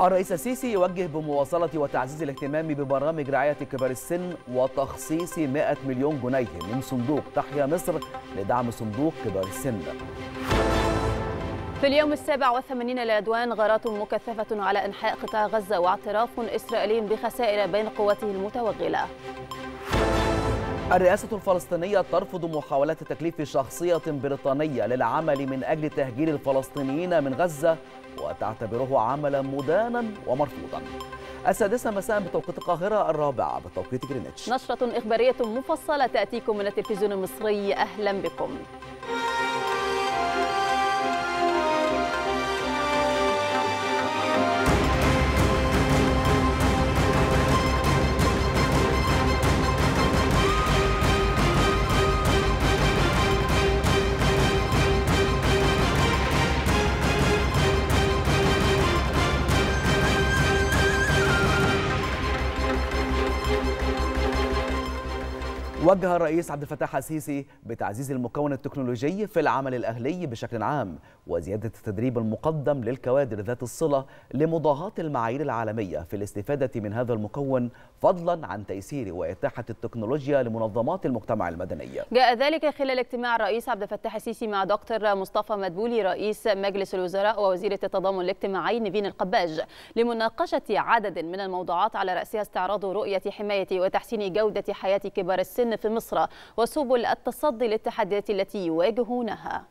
الرئيس السيسي يوجه بمواصلة وتعزيز الاهتمام ببرامج رعاية كبار السن وتخصيص 100 مليون جنيه من صندوق تحيا مصر لدعم صندوق كبار السن في اليوم السابع والثمانين لعدوان غارات مكثفة على أنحاء قطاع غزة واعتراف إسرائيلي بخسائر بين قواته المتوغلة الرئاسة الفلسطينية ترفض محاولة تكليف شخصية بريطانية للعمل من أجل تهجير الفلسطينيين من غزة وتعتبره عملا مدانا ومرفوضا السادسة مساء بتوقيت القاهرة الرابعة بتوقيت جرينتش نشرة إخبارية مفصلة تأتيكم من التلفزيون المصري أهلا بكم وجه الرئيس عبد الفتاح السيسي بتعزيز المكون التكنولوجي في العمل الأهلي بشكل عام وزيادة التدريب المقدم للكوادر ذات الصلة لمضاهاة المعايير العالمية في الاستفادة من هذا المكون فضلا عن تيسير وإتاحة التكنولوجيا لمنظمات المجتمع المدني جاء ذلك خلال اجتماع الرئيس عبد الفتاح السيسي مع دكتور مصطفى مدبولي رئيس مجلس الوزراء ووزيرة التضامن الاجتماعي نيفين القباج لمناقشة عدد من الموضوعات على رأسها استعراض رؤية حماية وتحسين جودة حياة كبار السن في مصر وسبل التصدي للتحديات التي يواجهونها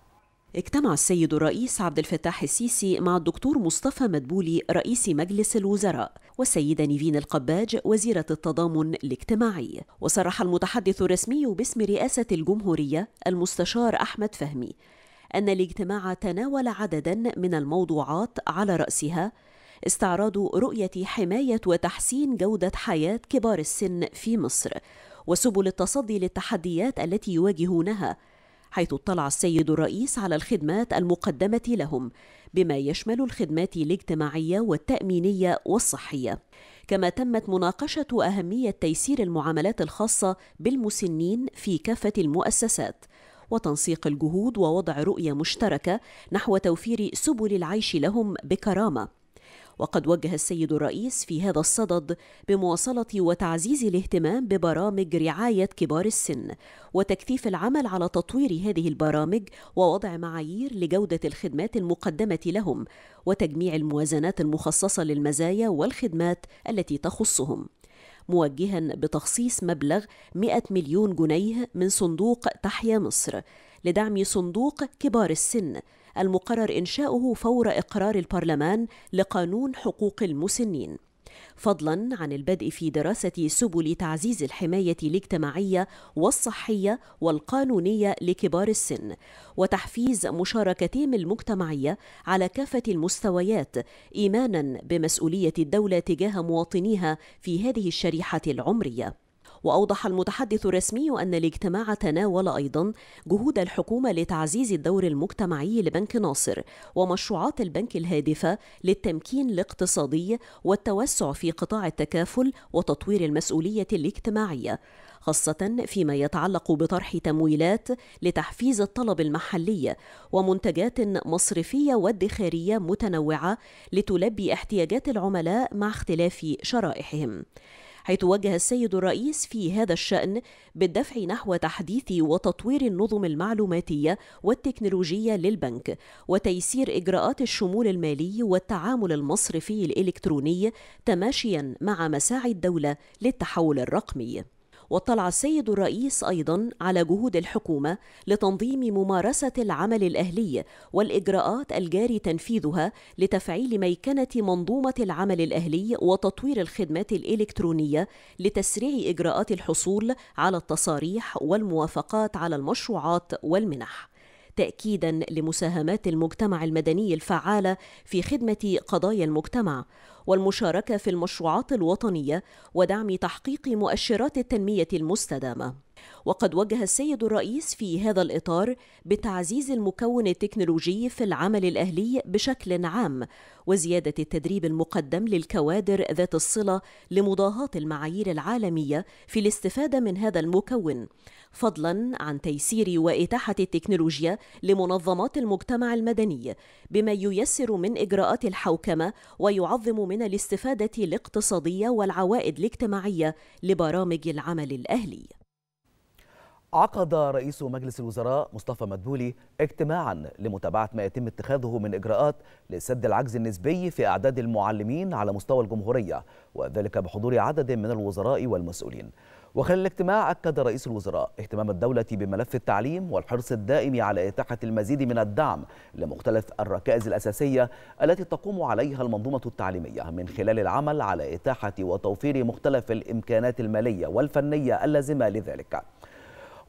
اجتمع السيد الرئيس عبد الفتاح السيسي مع الدكتور مصطفى مدبولي رئيس مجلس الوزراء والسيدة نيفين القباج وزيرة التضامن الاجتماعي وصرح المتحدث الرسمي باسم رئاسة الجمهورية المستشار أحمد فهمي أن الاجتماع تناول عددا من الموضوعات على رأسها استعراض رؤية حماية وتحسين جودة حياة كبار السن في مصر وسبل التصدي للتحديات التي يواجهونها حيث اطلع السيد الرئيس على الخدمات المقدمة لهم بما يشمل الخدمات الاجتماعية والتأمينية والصحية كما تمت مناقشة أهمية تيسير المعاملات الخاصة بالمسنين في كافة المؤسسات وتنسيق الجهود ووضع رؤية مشتركة نحو توفير سبل العيش لهم بكرامة وقد وجه السيد الرئيس في هذا الصدد بمواصلة وتعزيز الاهتمام ببرامج رعاية كبار السن وتكثيف العمل على تطوير هذه البرامج ووضع معايير لجودة الخدمات المقدمة لهم وتجميع الموازنات المخصصة للمزايا والخدمات التي تخصهم موجها بتخصيص مبلغ 100 مليون جنيه من صندوق تحيا مصر لدعم صندوق كبار السن المقرر إنشاؤه فور إقرار البرلمان لقانون حقوق المسنين فضلا عن البدء في دراسه سبل تعزيز الحمايه الاجتماعيه والصحيه والقانونيه لكبار السن وتحفيز مشاركتهم المجتمعيه على كافه المستويات ايمانا بمسؤوليه الدوله تجاه مواطنيها في هذه الشريحه العمريه وأوضح المتحدث الرسمي أن الاجتماع تناول أيضا جهود الحكومة لتعزيز الدور المجتمعي لبنك ناصر ومشروعات البنك الهادفة للتمكين الاقتصادي والتوسع في قطاع التكافل وتطوير المسؤولية الاجتماعية خاصة فيما يتعلق بطرح تمويلات لتحفيز الطلب المحلي ومنتجات مصرفية وادخارية متنوعة لتلبي احتياجات العملاء مع اختلاف شرائحهم. حيث وجه السيد الرئيس في هذا الشأن بالدفع نحو تحديث وتطوير النظم المعلوماتية والتكنولوجية للبنك وتيسير إجراءات الشمول المالي والتعامل المصرفي الإلكتروني تماشيا مع مساعي الدولة للتحول الرقمي واطلع السيد الرئيس أيضا على جهود الحكومة لتنظيم ممارسة العمل الأهلي والإجراءات الجاري تنفيذها لتفعيل ميكنة منظومة العمل الأهلي وتطوير الخدمات الإلكترونية لتسريع إجراءات الحصول على التصاريح والموافقات على المشروعات والمنح تاكيدا لمساهمات المجتمع المدني الفعاله في خدمه قضايا المجتمع والمشاركة في المشروعات الوطنية ودعم تحقيق مؤشرات التنمية المستدامة وقد وجه السيد الرئيس في هذا الإطار بتعزيز المكون التكنولوجي في العمل الأهلي بشكل عام وزيادة التدريب المقدم للكوادر ذات الصلة لمضاهاة المعايير العالمية في الاستفادة من هذا المكون فضلا عن تيسير وإتاحة التكنولوجيا لمنظمات المجتمع المدني بما ييسر من إجراءات الحوكمة ويعظم من الاستفادة الاقتصادية والعوائد الاجتماعية لبرامج العمل الأهلي عقد رئيس مجلس الوزراء مصطفى مدبولي اجتماعا لمتابعه ما يتم اتخاذه من اجراءات لسد العجز النسبي في اعداد المعلمين على مستوى الجمهوريه وذلك بحضور عدد من الوزراء والمسؤولين. وخلال الاجتماع اكد رئيس الوزراء اهتمام الدوله بملف التعليم والحرص الدائم على اتاحه المزيد من الدعم لمختلف الركائز الاساسيه التي تقوم عليها المنظومه التعليميه من خلال العمل على اتاحه وتوفير مختلف الامكانات الماليه والفنيه اللازمه لذلك.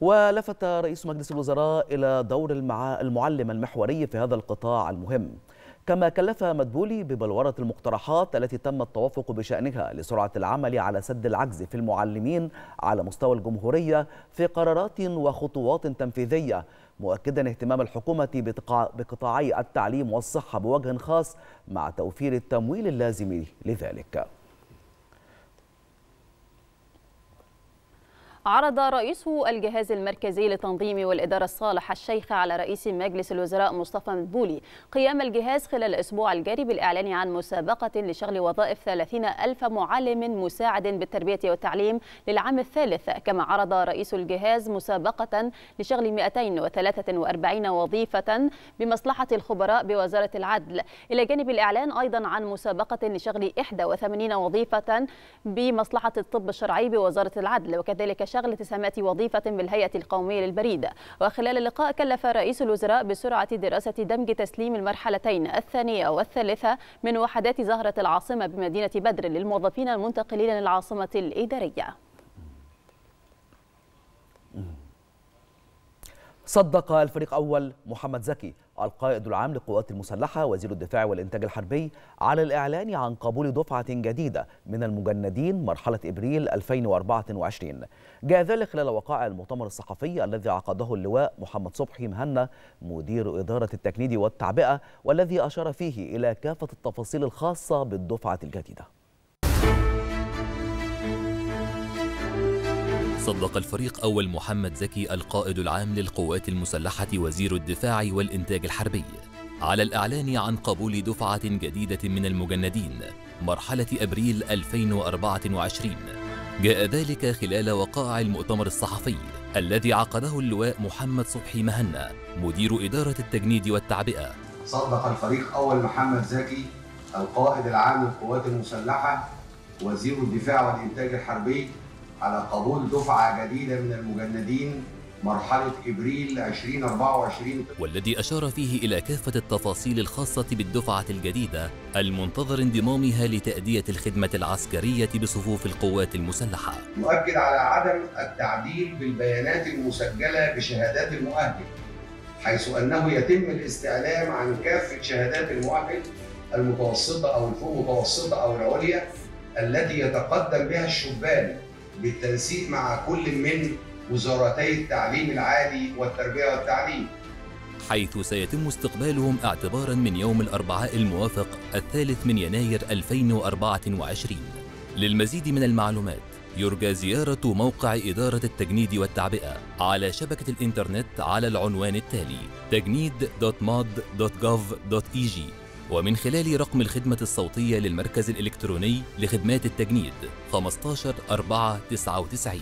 ولفت رئيس مجلس الوزراء إلى دور المعلم المحوري في هذا القطاع المهم كما كلف مدبولي ببلورة المقترحات التي تم التوافق بشأنها لسرعة العمل على سد العجز في المعلمين على مستوى الجمهورية في قرارات وخطوات تنفيذية مؤكدا اهتمام الحكومة بقطاعي التعليم والصحة بوجه خاص مع توفير التمويل اللازم لذلك عرض رئيس الجهاز المركزي للتنظيم والإدارة الصالحة الشيخ على رئيس مجلس الوزراء مصطفى مدبولي قيام الجهاز خلال الأسبوع الجاري بالإعلان عن مسابقة لشغل وظائف 30 ألف معلم مساعد بالتربية والتعليم للعام الثالث كما عرض رئيس الجهاز مسابقة لشغل 243 وظيفة بمصلحة الخبراء بوزارة العدل إلى جانب الإعلان أيضا عن مسابقة لشغل 81 وظيفة بمصلحة الطب الشرعي بوزارة العدل وكذلك شغل شغل اتسامات وظيفة بالهيئة القومية للبريد وخلال اللقاء كلف رئيس الوزراء بسرعة دراسة دمج تسليم المرحلتين الثانية والثالثة من وحدات زهرة العاصمة بمدينة بدر للموظفين المنتقلين للعاصمة الإدارية صدق الفريق أول محمد زكي القائد العام للقوات المسلحة وزير الدفاع والإنتاج الحربي على الإعلان عن قبول دفعة جديدة من المجندين مرحلة إبريل 2024 جاء ذلك خلال وقائع المؤتمر الصحفي الذي عقده اللواء محمد صبحي مهنا مدير إدارة التجنيد والتعبئة والذي أشار فيه إلى كافة التفاصيل الخاصة بالدفعة الجديدة صدق الفريق أول محمد زكي القائد العام للقوات المسلحة وزير الدفاع والإنتاج الحربي على الإعلان عن قبول دفعة جديدة من المجندين مرحلة أبريل 2024 جاء ذلك خلال وقائع المؤتمر الصحفي الذي عقده اللواء محمد صبحي مهنا مدير إدارة التجنيد والتعبئة صدق الفريق أول محمد زكي القائد العام للقوات المسلحة وزير الدفاع والإنتاج الحربي على قبول دفعة جديدة من المجندين مرحلة إبريل 2024 والذي أشار فيه إلى كافة التفاصيل الخاصة بالدفعة الجديدة المنتظر انضمامها لتأدية الخدمة العسكرية بصفوف القوات المسلحة نؤكد على عدم التعديل بالبيانات المسجلة بشهادات المؤهل حيث أنه يتم الاستعلام عن كافة شهادات المؤهل المتوسطة أو الفوق متوسطة أو العليا التي يتقدم بها الشبان بالتنسيق مع كل من وزارتي التعليم العالي والتربية والتعليم حيث سيتم استقبالهم اعتبارا من يوم الأربعاء الموافق الثالث من يناير 2024 للمزيد من المعلومات يرجى زيارة موقع إدارة التجنيد والتعبئة على شبكة الإنترنت على العنوان التالي تجنيد.mod.gov.eg ومن خلال رقم الخدمة الصوتية للمركز الإلكتروني لخدمات التجنيد 15499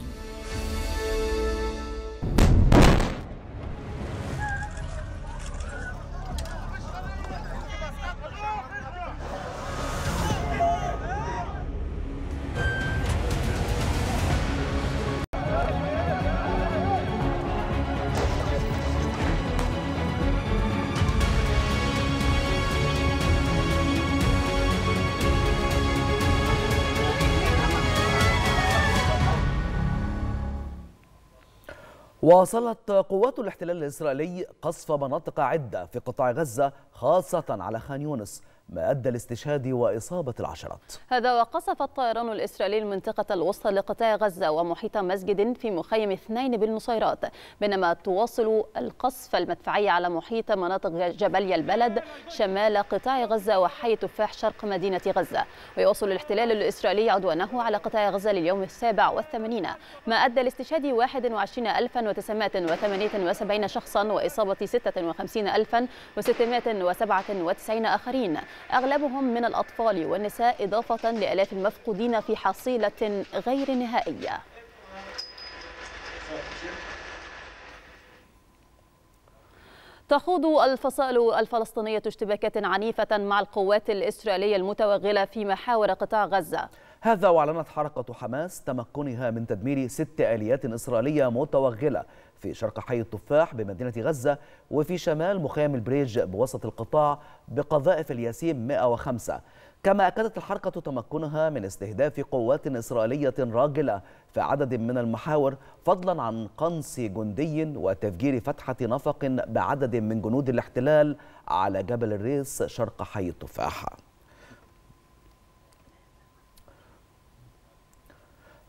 واصلت قوات الاحتلال الإسرائيلي قصف مناطق عدة في قطاع غزة خاصة على خان يونس ما أدى لاستشهاد وإصابة العشرات هذا وقصف الطيران الإسرائيلي المنطقة الوسطى لقطاع غزة ومحيط مسجد في مخيم اثنين بالنصيرات بينما تواصل القصف المدفعي على محيط مناطق جبلي البلد شمال قطاع غزة وحي تفاح شرق مدينة غزة ويواصل الاحتلال الإسرائيلي عدوانه على قطاع غزة لليوم السابع والثمانين ما أدى لاستشهاد 21978 شخصا وإصابة 56697 آخرين أغلبهم من الأطفال والنساء إضافة لألاف المفقودين في حصيلة غير نهائية تخوض الفصائل الفلسطينية اشتباكات عنيفة مع القوات الإسرائيلية المتوغلة في محاور قطاع غزة هذا وأعلنت حركة حماس تمكنها من تدمير ست آليات إسرائيلية متوغلة في شرق حي التفاح بمدينة غزة وفي شمال مخيم البريج بوسط القطاع بقذائف الياسيم 105 كما أكدت الحركة تمكنها من استهداف قوات إسرائيلية راجلة في عدد من المحاور فضلا عن قنص جندي وتفجير فتحة نفق بعدد من جنود الاحتلال على جبل الريس شرق حي التفاح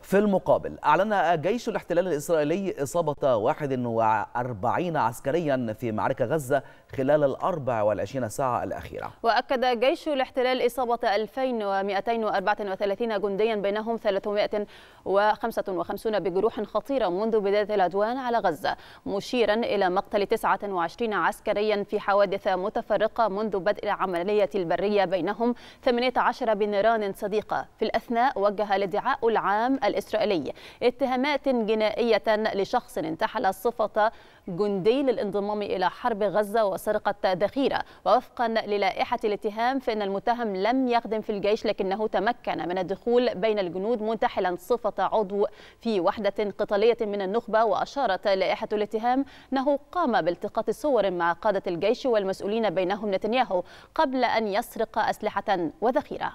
في المقابل أعلن جيش الاحتلال الإسرائيلي إصابة 41 عسكريا في معركة غزة خلال ال 24 ساعة الأخيرة وأكد جيش الاحتلال إصابة 2234 جنديا بينهم 355 بجروح خطيرة منذ بداية العدوان على غزة مشيرا إلى مقتل 29 عسكريا في حوادث متفرقة منذ بدء العملية البرية بينهم 18 بنيران صديقة في الأثناء وجه الادعاء العام الإسرائيلي اتهامات جنائية لشخص انتحل صفة جندي للانضمام إلى حرب غزة وسرقة ذخيرة ووفقا للائحة الاتهام فإن المتهم لم يخدم في الجيش لكنه تمكن من الدخول بين الجنود منتحلا صفة عضو في وحدة قتالية من النخبة وأشارت لائحة الاتهام أنه قام بالتقاط صور مع قادة الجيش والمسؤولين بينهم نتنياهو قبل أن يسرق أسلحة وذخيرة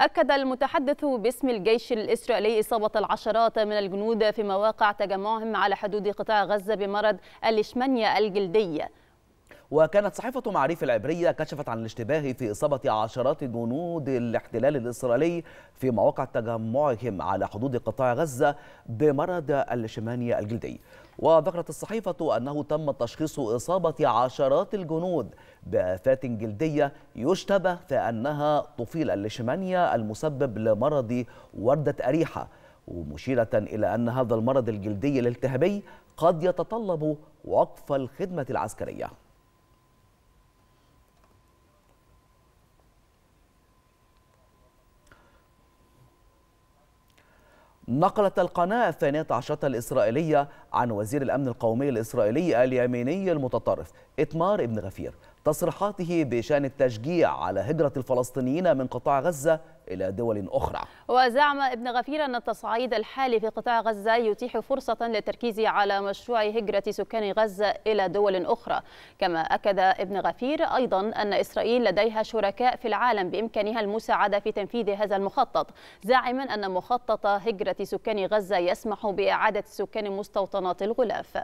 أكد المتحدث باسم الجيش الإسرائيلي إصابة العشرات من الجنود في مواقع تجمعهم على حدود قطاع غزة بمرض الإشمانيا الجلدية وكانت صحيفة معريف العبرية كشفت عن الاشتباه في إصابة عشرات جنود الاحتلال الإسرائيلي في مواقع تجمعهم على حدود قطاع غزة بمرض الشمانية الجلدي وذكرت الصحيفة أنه تم تشخيص إصابة عشرات الجنود بآفات جلدية يشتبه في أنها طفيل الليشمانيا المسبب لمرض وردة أريحة ومشيرة إلى أن هذا المرض الجلدي الالتهابي قد يتطلب وقف الخدمة العسكرية نقلت القناة الثانية عشرة الإسرائيلية عن وزير الأمن القومي الإسرائيلي اليميني المتطرف إتمار ابن غفير تصريحاته بشأن التشجيع على هجرة الفلسطينيين من قطاع غزة إلى دول أخرى وزعم ابن غفير أن التصعيد الحالي في قطاع غزة يتيح فرصة للتركيز على مشروع هجرة سكان غزة إلى دول أخرى كما أكد ابن غفير أيضا أن إسرائيل لديها شركاء في العالم بإمكانها المساعدة في تنفيذ هذا المخطط زاعما أن مخطط هجرة سكان غزة يسمح بإعادة سكان مستوطنات الغلاف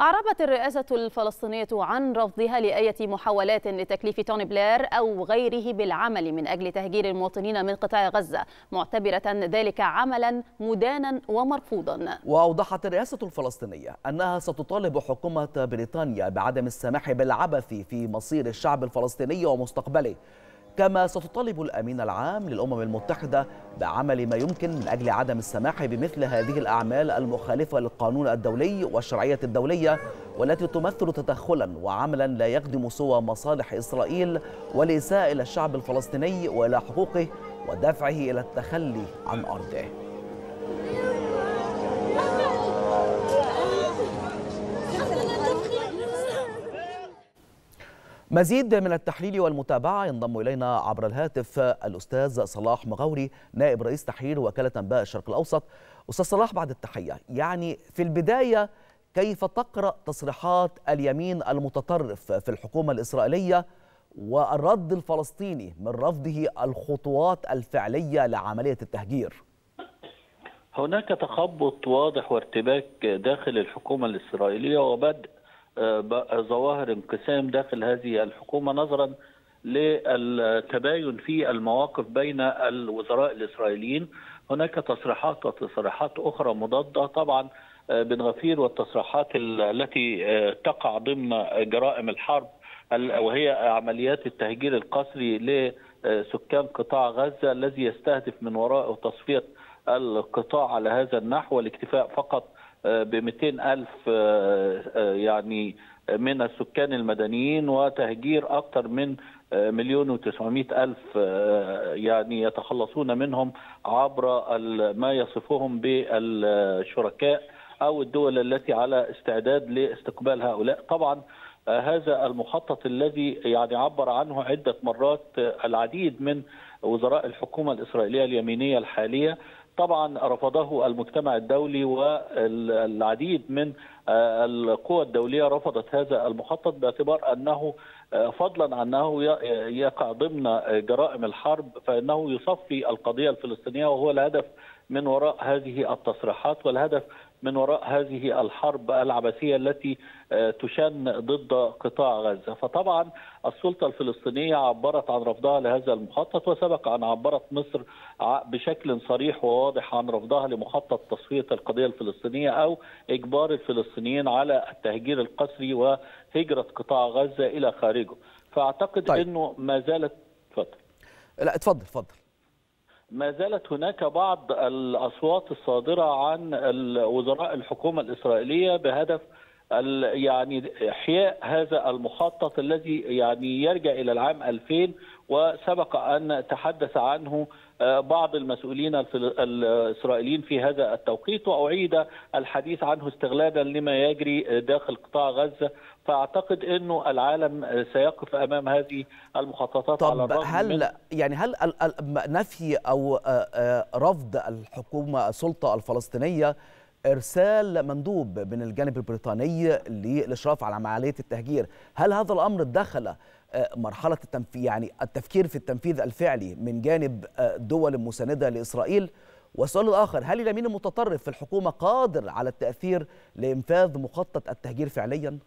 أعربت الرئاسة الفلسطينية عن رفضها لأية محاولات لتكليف توني بلير أو غيره بالعمل من أجل تهجير المواطنين من قطاع غزة معتبرة ذلك عملا مدانا ومرفوضا وأوضحت الرئاسة الفلسطينية أنها ستطالب حكومة بريطانيا بعدم السماح بالعبث في مصير الشعب الفلسطيني ومستقبله كما ستطالب الأمين العام للأمم المتحدة بعمل ما يمكن من أجل عدم السماح بمثل هذه الأعمال المخالفة للقانون الدولي والشرعية الدولية والتي تمثل تدخلا وعملا لا يخدم سوى مصالح إسرائيل والإساءة إلى الشعب الفلسطيني وإلى حقوقه ودفعه إلى التخلي عن أرضه مزيد من التحليل والمتابعة ينضم إلينا عبر الهاتف الأستاذ صلاح مغوري نائب رئيس تحرير وكالة أنباء الشرق الأوسط أستاذ صلاح بعد التحية يعني في البداية كيف تقرأ تصريحات اليمين المتطرف في الحكومة الإسرائيلية والرد الفلسطيني من رفضه الخطوات الفعلية لعملية التهجير هناك تخبط واضح وارتباك داخل الحكومة الإسرائيلية وبدء ظواهر انقسام داخل هذه الحكومه نظرا للتباين في المواقف بين الوزراء الاسرائيليين هناك تصريحات وتصريحات اخرى مضاده طبعا بن غفير والتصريحات التي تقع ضمن جرائم الحرب وهي عمليات التهجير القسري لسكان قطاع غزه الذي يستهدف من وراءه تصفيه القطاع على هذا النحو والاكتفاء فقط ب 200 ألف آه، آه، يعني من السكان المدنيين وتهجير أكثر من آه، مليون و ألف يعني يتخلصون منهم عبر ما يصفهم بالشركاء أو الدول التي على استعداد لاستقبال هؤلاء طبعا هذا المخطط الذي يعني عبر عنه عدة مرات العديد من وزراء الحكومة الإسرائيلية اليمينية الحالية طبعا رفضه المجتمع الدولي والعديد من آه، القوى الدولية رفضت هذا المخطط باعتبار أنه آه، فضلا عن أنه يقع ضمن آه، جرائم الحرب فإنه يصفي القضية الفلسطينية وهو الهدف من وراء هذه التصريحات والهدف من وراء هذه الحرب العبثيه التي آه، تشن ضد قطاع غزه، فطبعا السلطه الفلسطينيه عبرت عن رفضها لهذا المخطط وسبق ان عبرت مصر بشكل صريح وواضح عن رفضها لمخطط تصفيه القضيه الفلسطينيه او اجبار الفلسطينيين على التهجير القسري وهجره قطاع غزه الى خارجه، فاعتقد طيب. انه ما زالت اتفضل لا اتفضل اتفضل ما زالت هناك بعض الاصوات الصادره عن وزراء الحكومه الاسرائيليه بهدف يعني احياء هذا المخطط الذي يعني يرجع الى العام 2000 وسبق ان تحدث عنه بعض المسؤولين الاسرائيليين في هذا التوقيت واعيد الحديث عنه استغلالا لما يجري داخل قطاع غزه فاعتقد انه العالم سيقف امام هذه المخططات طب على الرغم هل من يعني هل نفي او رفض الحكومه السلطه الفلسطينيه ارسال مندوب من الجانب البريطاني للاشراف على عمليه التهجير هل هذا الامر دخل آه، مرحله التنفيذ يعني التفكير في التنفيذ الفعلي من جانب آه، دول مسانده لاسرائيل والسؤال الاخر هل اليمين المتطرف في الحكومه قادر على التاثير لانفاذ مخطط التهجير فعليا؟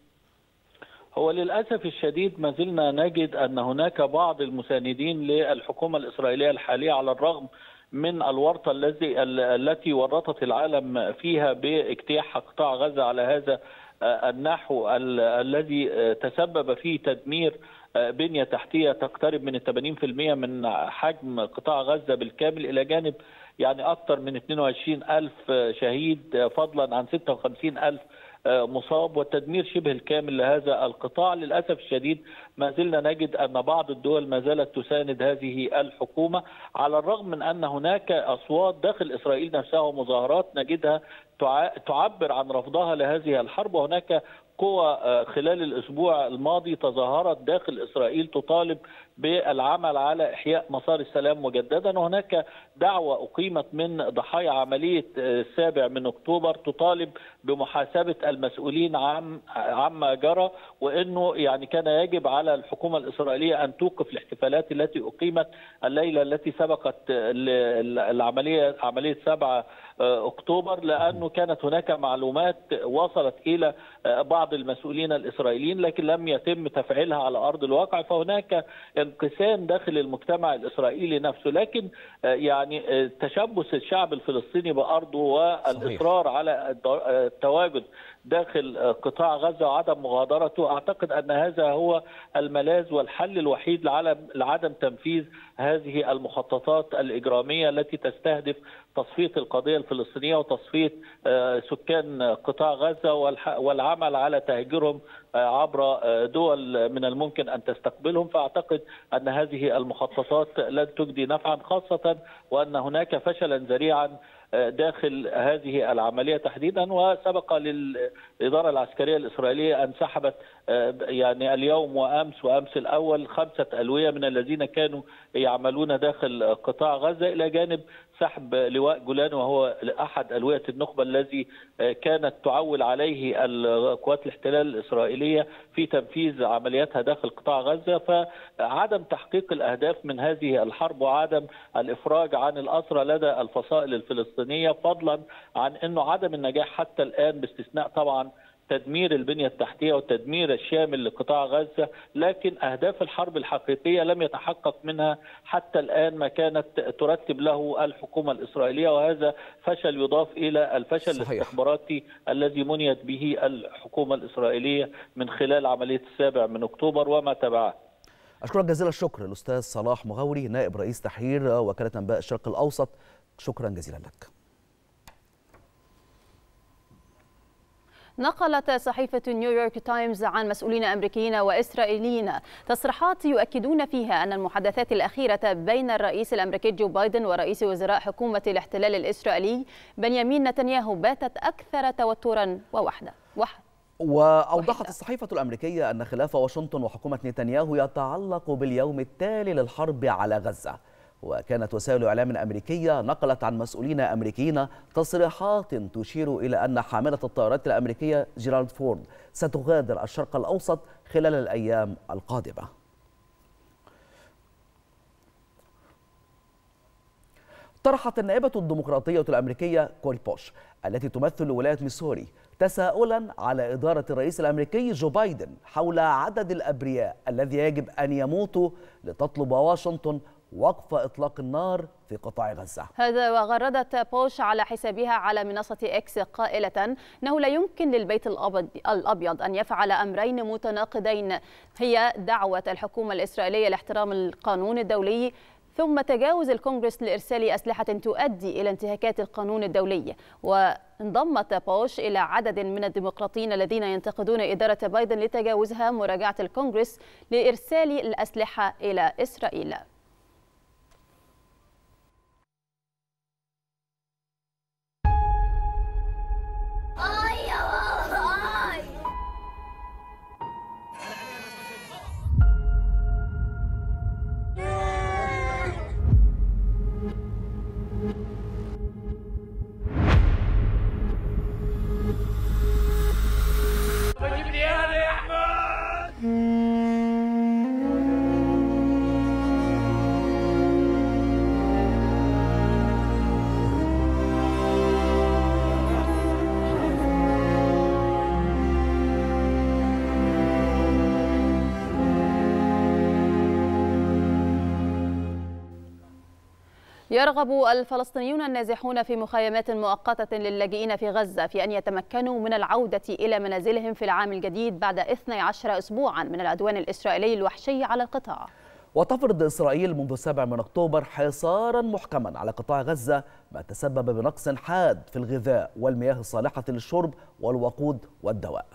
هو للاسف الشديد ما زلنا نجد ان هناك بعض المساندين للحكومه الاسرائيليه الحاليه على الرغم من الورطه الذي التي ورطت العالم فيها باجتياح قطاع غزه على هذا آه، النحو الذي تسبب في تدمير آه، بنية تحتية تقترب من 80% من حجم قطاع غزة بالكامل إلى جانب يعني أكثر من 22 ألف شهيد آه، فضلا عن 56 ألف آه، مصاب والتدمير شبه الكامل لهذا القطاع للأسف الشديد ما زلنا نجد أن بعض الدول ما زالت تساند هذه الحكومة على الرغم من أن هناك أصوات داخل إسرائيل نفسها ومظاهرات نجدها تعبر عن رفضها لهذه الحرب وهناك قوى آه، خلال الاسبوع الماضي تظاهرت داخل اسرائيل تطالب بالعمل على احياء مسار السلام مجددا وهناك دعوه اقيمت من ضحايا عمليه آه، السابع من اكتوبر تطالب بمحاسبه المسؤولين عن عما جرى وانه يعني كان يجب على الحكومه الاسرائيليه ان توقف الاحتفالات التي اقيمت الليله التي سبقت العمليه عمليه 7 آه، اكتوبر لانه كانت هناك معلومات وصلت الى آه، بعض المسؤولين الاسرائيليين لكن لم يتم تفعيلها على ارض الواقع فهناك انقسام داخل المجتمع الاسرائيلي نفسه لكن آه، يعني تشبث الشعب الفلسطيني بارضه والاصرار على التواجد داخل آه، قطاع غزه وعدم مغادرته اعتقد ان هذا هو الملاذ والحل الوحيد لعدم تنفيذ هذه المخططات الاجراميه التي تستهدف تصفيه القضيه الفلسطينيه وتصفيه آه، سكان قطاع غزه والعمل على تهجيرهم آه، عبر دول من الممكن ان تستقبلهم فاعتقد ان هذه المخططات لن تجدي نفعا خاصه وان هناك فشلا ذريعا داخل هذه العملية تحديدا وسبق للإدارة العسكرية الإسرائيلية أن سحبت آه، يعني اليوم وأمس وأمس الأول خمسة ألوية من الذين كانوا يعملون داخل قطاع غزة إلى جانب سحب لواء جولان وهو احد الويه النخبه الذي آه، كانت تعول عليه قوات الاحتلال الاسرائيليه في تنفيذ عملياتها داخل قطاع غزه فعدم تحقيق الاهداف من هذه الحرب وعدم الافراج عن الاسرى لدى الفصائل الفلسطينيه فضلا عن انه عدم النجاح حتى الان باستثناء طبعا تدمير البنية التحتية والتدمير الشامل لقطاع غزة لكن أهداف الحرب الحقيقية لم يتحقق منها حتى الآن ما كانت ترتب له الحكومة الإسرائيلية وهذا فشل يضاف إلى الفشل صحيح. الاستخباراتي الذي منيت به الحكومة الإسرائيلية من خلال عملية السابع من أكتوبر وما تبعه أشكرك جزيل الشكر الأستاذ صلاح مغاوري نائب رئيس تحرير وكالة أنباء الشرق الأوسط شكرا جزيلا لك نقلت صحيفة نيويورك تايمز عن مسؤولين أمريكيين وإسرائيليين تصريحات يؤكدون فيها أن المحادثات الأخيرة بين الرئيس الأمريكي جو بايدن ورئيس وزراء حكومة الاحتلال الإسرائيلي بنيامين نتنياهو باتت أكثر توترا ووحدة وحد وأوضحت الصحيفة الأمريكية أن خلاف واشنطن وحكومة نتنياهو يتعلق باليوم التالي للحرب على غزة وكانت وسائل إعلام أمريكية نقلت عن مسؤولين أمريكيين تصريحات تشير إلى أن حاملة الطائرات الأمريكية جيرالد فورد ستغادر الشرق الأوسط خلال الأيام القادمة طرحت النائبة الديمقراطية الأمريكية كول بوش التي تمثل ولاية ميسوري تساؤلا على إدارة الرئيس الأمريكي جو بايدن حول عدد الأبرياء الذي يجب أن يموتوا لتطلب واشنطن وقف إطلاق النار في قطاع غزة هذا وغردت بوش على حسابها على منصة إكس قائلة أنه لا يمكن للبيت الأبيض أن يفعل أمرين متناقضين هي دعوة الحكومة الإسرائيلية لاحترام القانون الدولي ثم تجاوز الكونغرس لإرسال أسلحة تؤدي إلى انتهاكات القانون الدولي وانضمت بوش إلى عدد من الديمقراطيين الذين ينتقدون إدارة بايدن لتجاوزها مراجعة الكونغرس لإرسال الأسلحة إلى إسرائيل يرغب الفلسطينيون النازحون في مخيمات مؤقتة للاجئين في غزة في أن يتمكنوا من العودة إلى منازلهم في العام الجديد بعد 12 أسبوعا من العدوان الإسرائيلي الوحشي على القطاع وتفرض إسرائيل منذ 7 من أكتوبر حصارا محكما على قطاع غزة ما تسبب بنقص حاد في الغذاء والمياه الصالحة للشرب والوقود والدواء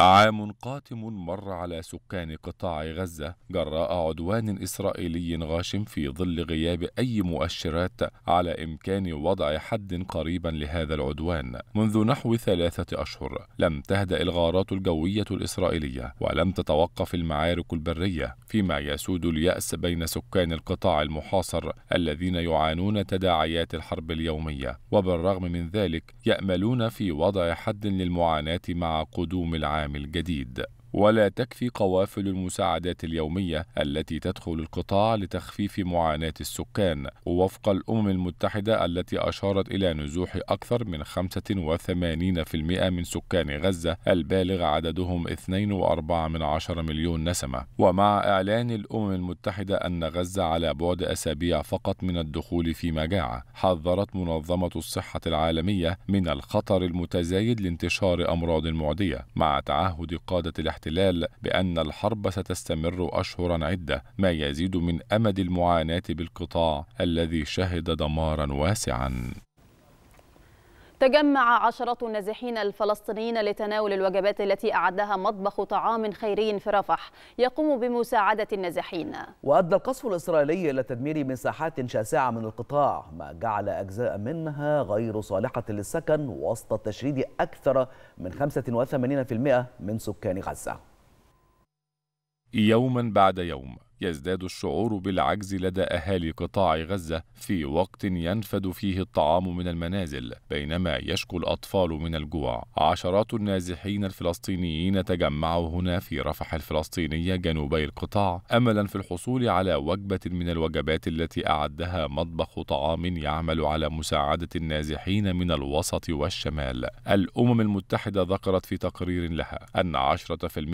عام قاتم مر على سكان قطاع غزة جراء عدوان إسرائيلي غاشم في ظل غياب أي مؤشرات على إمكان وضع حد قريبا لهذا العدوان منذ نحو ثلاثة أشهر لم تهدأ الغارات الجوية الإسرائيلية ولم تتوقف المعارك البرية فيما يسود اليأس بين سكان القطاع المحاصر الذين يعانون تداعيات الحرب اليومية وبالرغم من ذلك يأملون في وضع حد للمعاناة مع قدوم العام العام الجديد ولا تكفي قوافل المساعدات اليومية التي تدخل القطاع لتخفيف معاناة السكان ووفق الأمم المتحدة التي أشارت إلى نزوح أكثر من 85% من سكان غزة البالغ عددهم 2.4 مليون نسمة ومع إعلان الأمم المتحدة أن غزة على بعد أسابيع فقط من الدخول في مجاعة حذرت منظمة الصحة العالمية من الخطر المتزايد لانتشار أمراض معدية مع تعهد قادة الاحتلال الاحتلال بأن الحرب ستستمر أشهرا عدة ما يزيد من أمد المعاناة بالقطاع الذي شهد دمارا واسعا تجمع عشرات النازحين الفلسطينيين لتناول الوجبات التي أعدها مطبخ طعام خيري في رفح يقوم بمساعدة النازحين وأدى القصف الإسرائيلي إلى تدمير مساحات شاسعة من القطاع ما جعل أجزاء منها غير صالحة للسكن وسط تشريد أكثر من 85% من سكان غزة يوما بعد يوم يزداد الشعور بالعجز لدى أهالي قطاع غزة في وقت ينفد فيه الطعام من المنازل بينما يشكو الأطفال من الجوع عشرات النازحين الفلسطينيين تجمعوا هنا في رفح الفلسطينية جنوبي القطاع أملا في الحصول على وجبة من الوجبات التي أعدها مطبخ طعام يعمل على مساعدة النازحين من الوسط والشمال الأمم المتحدة ذكرت في تقرير لها أن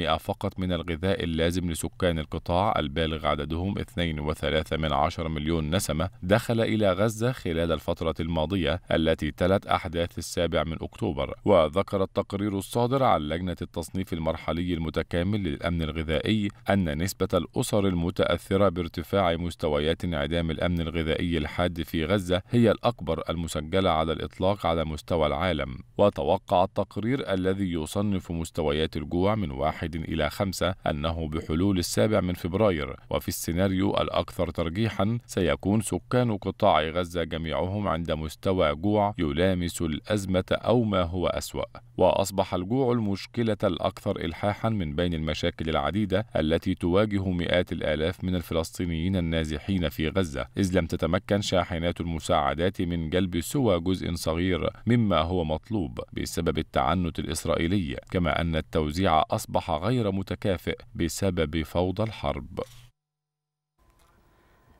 10% فقط من الغذاء اللازم لسكان القطاع البالغ يبلغ عددهم 2.3 من عشر مليون نسمة دخل إلى غزة خلال الفترة الماضية التي تلت أحداث السابع من أكتوبر وذكر التقرير الصادر عن لجنة التصنيف المرحلي المتكامل للأمن الغذائي أن نسبة الأسر المتأثرة بارتفاع مستويات انعدام الأمن الغذائي الحاد في غزة هي الأكبر المسجلة على الإطلاق على مستوى العالم وتوقع التقرير الذي يصنف مستويات الجوع من واحد إلى خمسة أنه بحلول السابع من فبراير وفي السيناريو الأكثر ترجيحا سيكون سكان قطاع غزة جميعهم عند مستوى جوع يلامس الأزمة أو ما هو أسوأ وأصبح الجوع المشكلة الأكثر إلحاحا من بين المشاكل العديدة التي تواجه مئات الآلاف من الفلسطينيين النازحين في غزة إذ لم تتمكن شاحنات المساعدات من جلب سوى جزء صغير مما هو مطلوب بسبب التعنت الإسرائيلي كما أن التوزيع أصبح غير متكافئ بسبب فوضى الحرب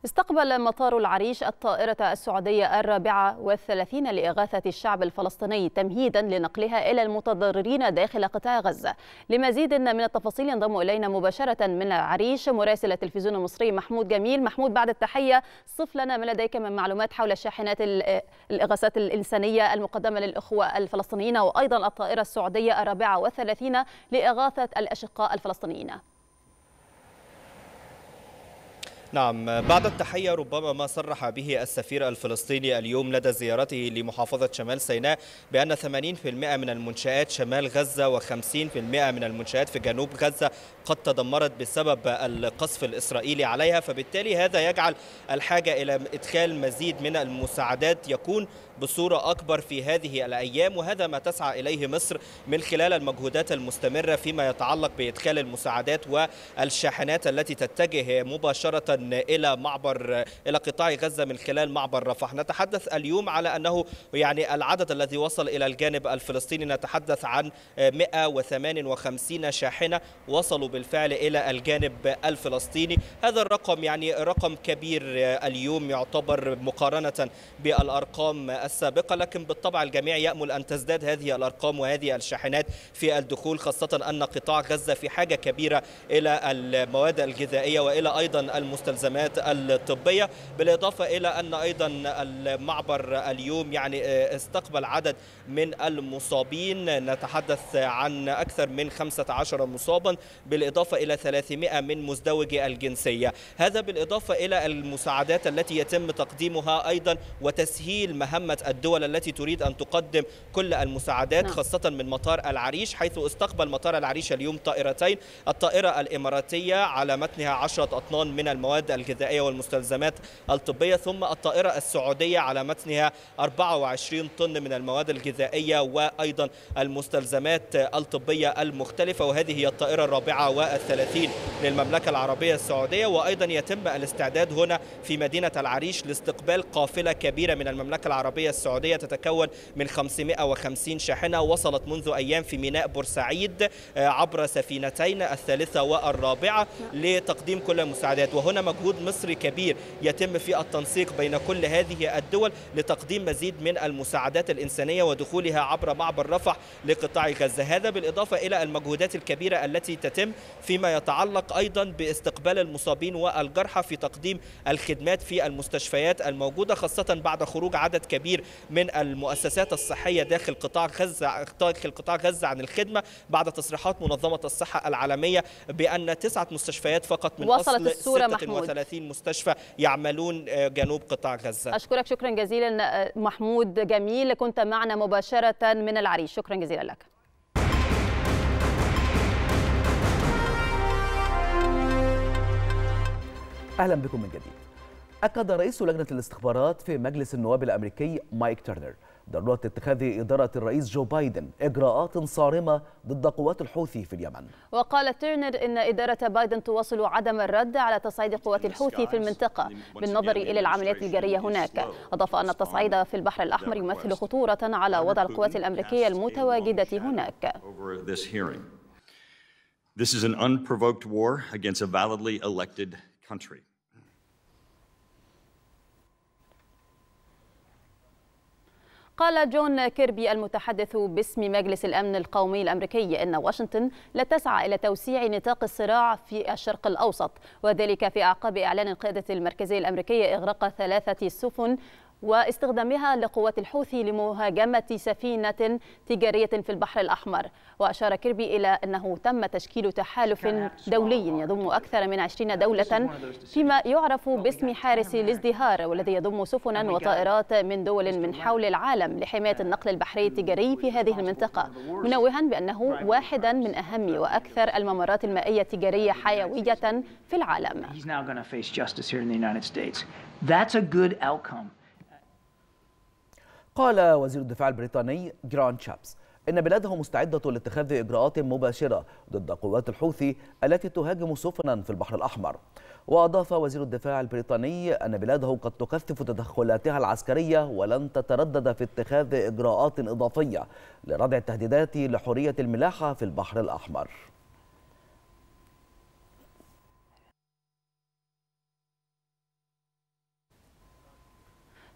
استقبل مطار العريش الطائرة السعودية الرابعة والثلاثين لإغاثة الشعب الفلسطيني تمهيدا لنقلها إلى المتضررين داخل قطاع غزة لمزيد من التفاصيل ينضم إلينا مباشرة من العريش مراسل التلفزيون المصري محمود جميل محمود بعد التحية صف لنا ما لديك من معلومات حول شاحنات الإغاثات الإنسانية المقدمة للإخوة الفلسطينيين وأيضا الطائرة السعودية الرابعة والثلاثين لإغاثة الأشقاء الفلسطينيين نعم بعد التحية ربما ما صرح به السفير الفلسطيني اليوم لدى زيارته لمحافظة شمال سيناء بأن 80% من المنشآت شمال غزة و50% من المنشآت في جنوب غزة قد تدمرت بسبب القصف الإسرائيلي عليها فبالتالي هذا يجعل الحاجة إلى إدخال مزيد من المساعدات يكون بصورة أكبر في هذه الأيام وهذا ما تسعى إليه مصر من خلال المجهودات المستمرة فيما يتعلق بإدخال المساعدات والشاحنات التي تتجه مباشرة إلى معبر إلى قطاع غزة من خلال معبر رفح نتحدث اليوم على أنه يعني العدد الذي وصل إلى الجانب الفلسطيني نتحدث عن 158 شاحنة وصلوا بالفعل إلى الجانب الفلسطيني هذا الرقم يعني رقم كبير اليوم يعتبر مقارنة بالأرقام السابقة لكن بالطبع الجميع يأمل أن تزداد هذه الأرقام وهذه الشاحنات في الدخول خاصة أن قطاع غزة في حاجة كبيرة إلى المواد الغذائية وإلى أيضا المستلزمات الطبية بالإضافة إلى أن أيضا المعبر اليوم يعني آه، استقبل عدد من المصابين نتحدث عن أكثر من 15 مصابا بالإضافة إلى 300 من مزدوجي الجنسية هذا بالإضافة إلى المساعدات التي يتم تقديمها أيضا وتسهيل مهمة امامه الدول التي تريد ان تقدم كل المساعدات نعم. خاصه من مطار العريش حيث استقبل مطار العريش اليوم طائرتين الطائره الاماراتيه على متنها 10 اطنان من المواد الغذائيه والمستلزمات الطبيه ثم الطائره السعوديه على متنها 24 طن من المواد الغذائيه وايضا المستلزمات الطبيه المختلفه وهذه هي الطائره الرابعه والثلاثين للمملكه العربيه السعوديه وايضا يتم الاستعداد هنا في مدينه العريش لاستقبال قافله كبيره من المملكه العربيه العربية السعودية تتكون من 550 شاحنة وصلت منذ أيام في ميناء بورسعيد آه، عبر سفينتين الثالثة والرابعة لتقديم كل المساعدات وهنا مجهود مصري كبير يتم في التنسيق بين كل هذه الدول لتقديم مزيد من المساعدات الإنسانية ودخولها عبر معبر رفح لقطاع غزة هذا بالإضافة إلى المجهودات الكبيرة التي تتم فيما يتعلق أيضا باستقبال المصابين والجرحى في تقديم الخدمات في المستشفيات الموجودة خاصة بعد خروج عدد كبير كبير من المؤسسات الصحيه داخل قطاع غزه داخل قطاع غزه عن الخدمه بعد تصريحات منظمه الصحه العالميه بان تسعه مستشفيات فقط من وصلت اصل الصورة 36 محمود. مستشفى يعملون آه، جنوب قطاع غزه اشكرك شكرا جزيلا آه، محمود جميل كنت معنا مباشره من العريش شكرا جزيلا لك اهلا بكم من جديد أكد رئيس لجنة الاستخبارات في مجلس النواب الأمريكي مايك تيرنر ضرورة اتخاذ إدارة الرئيس جو بايدن إجراءات صارمة ضد قوات الحوثي في اليمن وقال تيرنر إن إدارة بايدن تواصل عدم الرد على تصعيد قوات الحوثي في المنطقة بالنظر إلى العمليات الجارية هناك أضاف أن التصعيد في البحر الأحمر يمثل خطورة على وضع القوات الأمريكية المتواجدة هناك This is an unprovoked war against a validly elected country. قال جون كيربي المتحدث باسم مجلس الأمن القومي الأمريكي أن واشنطن لا تسعى إلى توسيع نطاق الصراع في الشرق الأوسط وذلك في أعقاب إعلان القيادة المركزية الأمريكية إغراق ثلاثة سفن واستخدامها لقوات الحوثي لمهاجمة سفينة تجارية في البحر الأحمر وأشار كيربي إلى أنه تم تشكيل تحالف دولي يضم أكثر من 20 دولة فيما يعرف باسم حارس الازدهار والذي يضم سفنا وطائرات من دول من حول العالم لحماية آه، النقل البحري التجاري في هذه المنطقة منوها بأنه واحدا من أهم وأكثر الممرات المائية التجارية حيوية في العالم. That's a good outcome. قال وزير الدفاع البريطاني جران شابس إن بلاده مستعدة لاتخاذ إجراءات مباشرة ضد قوات الحوثي التي تهاجم سفنا في البحر الأحمر وأضاف وزير الدفاع البريطاني أن بلاده قد تكثف تدخلاتها العسكرية ولن تتردد في اتخاذ إجراءات إضافية لردع التهديدات لحرية الملاحة في البحر الأحمر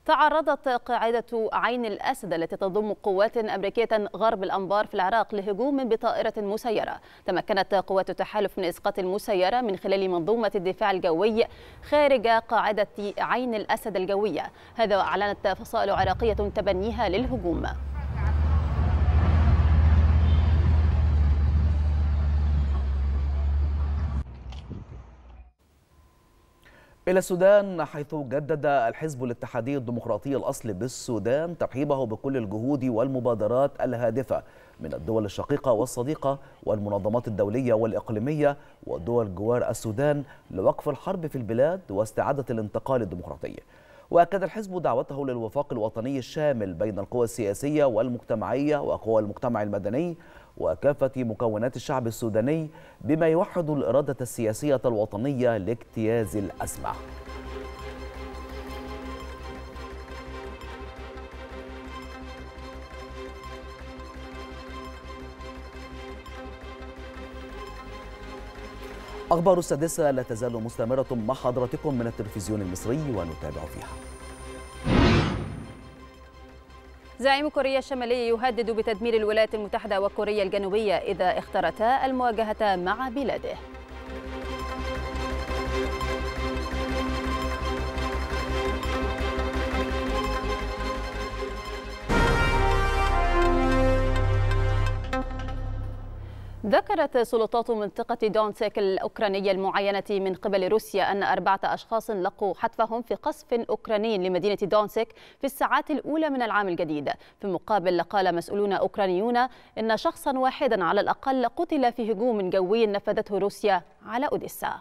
تعرضت قاعدة عين الأسد التي تضم قوات أمريكية غرب الأنبار في العراق لهجوم بطائرة مسيرة تمكنت قوات التحالف من إسقاط المسيرة من خلال منظومة الدفاع الجوي خارج قاعدة عين الأسد الجوية هذا أعلنت فصائل عراقية تبنيها للهجوم إلى السودان حيث جدد الحزب الاتحادي الديمقراطي الأصل بالسودان ترحيبه بكل الجهود والمبادرات الهادفة من الدول الشقيقة والصديقة والمنظمات الدولية والإقليمية ودول جوار السودان لوقف الحرب في البلاد واستعادة الانتقال الديمقراطي وأكد الحزب دعوته للوفاق الوطني الشامل بين القوى السياسية والمجتمعية وقوى المجتمع المدني وكافة مكونات الشعب السوداني بما يوحد الإرادة السياسية الوطنية لاجتياز الأزمة أخبار السادسة لا تزال مستمرة مع حضراتكم من التلفزيون المصري ونتابع فيها زعيم كوريا الشمالية يهدد بتدمير الولايات المتحدة وكوريا الجنوبية إذا اخترتا المواجهة مع بلاده ذكرت سلطات منطقة دونتسك الأوكرانية المعينة من قبل روسيا أن أربعة أشخاص لقوا حتفهم في قصف أوكراني لمدينة دونتسك في الساعات الأولى من العام الجديد في المقابل قال مسؤولون أوكرانيون إن شخصا واحدا على الأقل قتل في هجوم جوي نفذته روسيا على أوديسا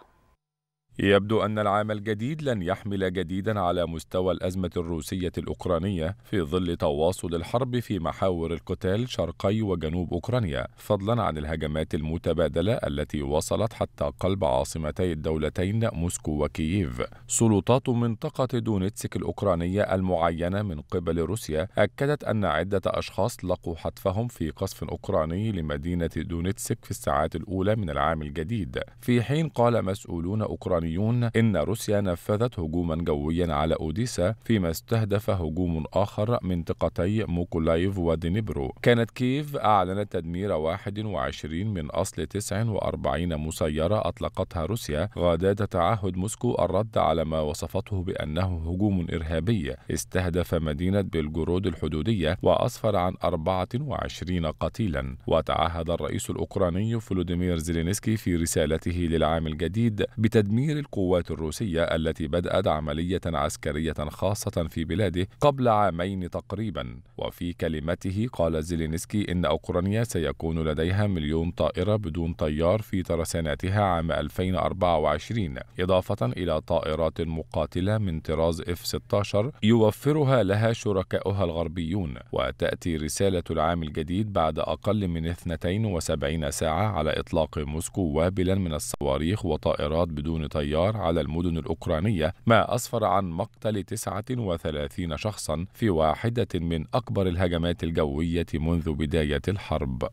يبدو أن العام الجديد لن يحمل جديدا على مستوى الأزمة الروسية الأوكرانية في ظل تواصل الحرب في محاور القتال شرقي وجنوب أوكرانيا فضلا عن الهجمات المتبادلة التي وصلت حتى قلب عاصمتي الدولتين موسكو وكييف سلطات منطقة دونيتسك الأوكرانية المعينة من قبل روسيا أكدت أن عدة أشخاص لقوا حتفهم في قصف أوكراني لمدينة دونيتسك في الساعات الأولى من العام الجديد في حين قال مسؤولون أوكرانيون الصهيونيون إن روسيا نفذت هجوما جويا على أوديسا فيما استهدف هجوم آخر منطقتي موكولايف ودنيبرو كانت كييف أعلنت تدمير 21 من أصل 49 مسيرة أطلقتها روسيا غادات تعهد موسكو الرد على ما وصفته بأنه هجوم إرهابي استهدف مدينة بلجرود الحدودية وأسفر عن 24 قتيلا وتعهد الرئيس الأوكراني فلوديمير زيلينسكي في رسالته للعام الجديد بتدمير غير القوات الروسية التي بدأت عملية عسكرية خاصة في بلاده قبل عامين تقريبا وفي كلمته قال زيلينسكي إن أوكرانيا سيكون لديها مليون طائرة بدون طيار في ترساناتها عام 2024 إضافة إلى طائرات مقاتلة من طراز F-16 يوفرها لها شركاؤها الغربيون وتأتي رسالة العام الجديد بعد أقل من 72 ساعة على إطلاق موسكو وابلا من الصواريخ وطائرات بدون طيار التيار على المدن الأوكرانية ما أسفر عن مقتل 39 شخصا في واحدة من أكبر الهجمات الجوية منذ بداية الحرب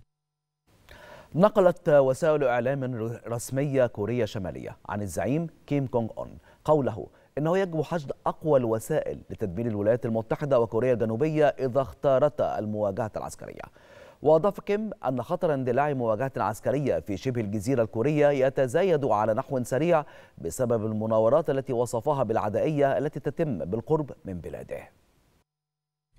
نقلت وسائل إعلام رسمية كوريا الشمالية عن الزعيم كيم كونغ أون قوله إنه يجب حشد أقوى الوسائل لتدمير الولايات المتحدة وكوريا الجنوبية إذا اختارتا المواجهة العسكرية وأضاف كيم أن خطر اندلاع مواجهة عسكرية في شبه الجزيرة الكورية يتزايد على نحو سريع بسبب المناورات التي وصفها بالعدائية التي تتم بالقرب من بلاده